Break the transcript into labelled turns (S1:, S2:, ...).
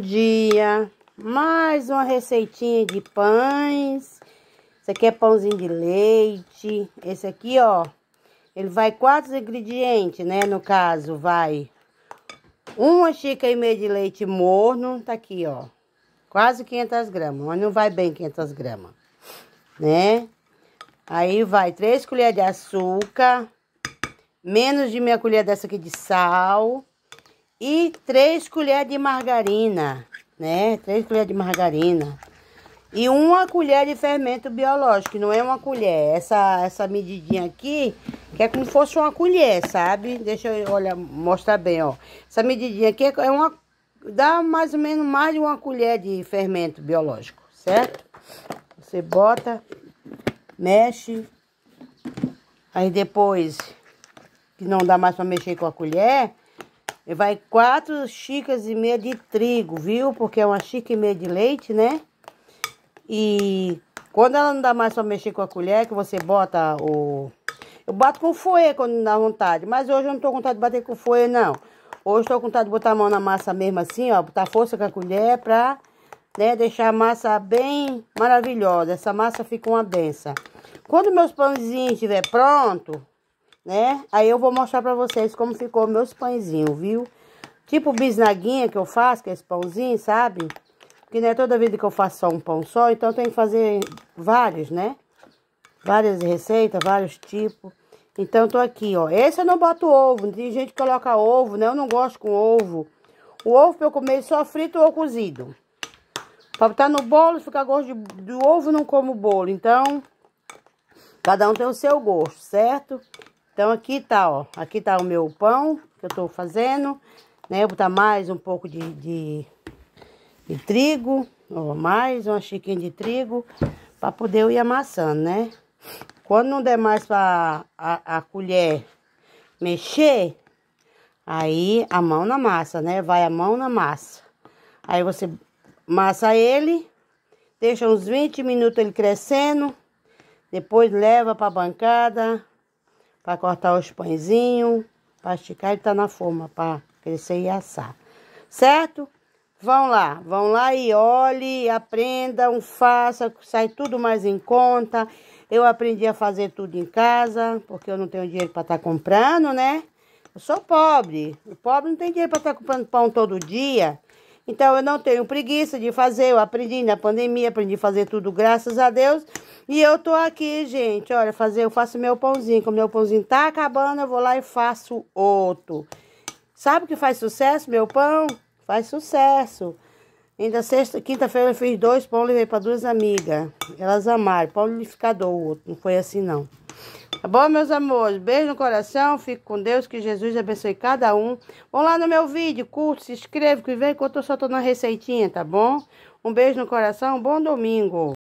S1: dia, mais uma receitinha de pães, esse aqui é pãozinho de leite, esse aqui ó, ele vai quatro ingredientes, né, no caso vai uma xícara e meia de leite morno, tá aqui ó, quase 500 gramas, mas não vai bem 500 gramas, né, aí vai três colheres de açúcar, menos de meia colher dessa aqui de sal, e três colheres de margarina, né? Três colheres de margarina. E uma colher de fermento biológico, não é uma colher. É essa, essa medidinha aqui, que é como se fosse uma colher, sabe? Deixa eu olhar, mostrar bem, ó. Essa medidinha aqui é uma, dá mais ou menos mais de uma colher de fermento biológico, certo? Você bota, mexe. Aí depois, que não dá mais para mexer com a colher, Vai quatro xícaras e meia de trigo, viu? Porque é uma xícara e meia de leite, né? E quando ela não dá mais pra mexer com a colher, que você bota o... Eu bato com foê quando dá vontade, mas hoje eu não tô com vontade de bater com foê, não. Hoje tô com vontade de botar a mão na massa mesmo assim, ó, botar força com a colher pra, né, deixar a massa bem maravilhosa. Essa massa fica uma benção. Quando meus pãozinhos estiver pronto, né? Aí eu vou mostrar pra vocês como ficou meus pãezinhos, viu? Tipo bisnaguinha que eu faço, que é esse pãozinho, sabe? Porque não é toda vida que eu faço só um pão só, então tem que fazer vários, né? Várias receitas, vários tipos. Então, tô aqui, ó. Esse eu não boto ovo. Tem gente que coloca ovo, né? Eu não gosto com ovo. O ovo pra eu comer só frito ou cozido. Pra botar no bolo, fica gosto de, de ovo, não como bolo. Então, cada um tem o seu gosto, certo? Então, aqui tá, ó. Aqui tá o meu pão que eu tô fazendo, né? vou botar mais um pouco de, de, de trigo, ó, mais uma chiquinha de trigo, pra poder eu ir amassando, né? Quando não der mais pra a, a colher mexer, aí a mão na massa, né? Vai a mão na massa. Aí você massa ele, deixa uns 20 minutos ele crescendo, depois leva pra bancada, para cortar os pãezinhos, para esticar ele tá na forma para crescer e assar. Certo? Vão lá, vão lá e olhe, aprendam, façam, sai tudo mais em conta. Eu aprendi a fazer tudo em casa, porque eu não tenho dinheiro para estar tá comprando, né? Eu sou pobre. O pobre não tem dinheiro para estar tá comprando pão todo dia. Então eu não tenho preguiça de fazer, eu aprendi na pandemia, aprendi a fazer tudo, graças a Deus. E eu tô aqui, gente, olha, fazer, eu faço meu pãozinho, como meu pãozinho tá acabando, eu vou lá e faço outro. Sabe o que faz sucesso, meu pão? Faz sucesso. Ainda sexta, quinta-feira eu fiz dois pão, levei para duas amigas. Elas amaram, pão liquidificador o outro, não foi assim não. Tá bom, meus amores? Beijo no coração, fique com Deus, que Jesus abençoe cada um. Vão lá no meu vídeo, curte, se inscreve, que vem que eu tô soltando receitinha, tá bom? Um beijo no coração, bom domingo.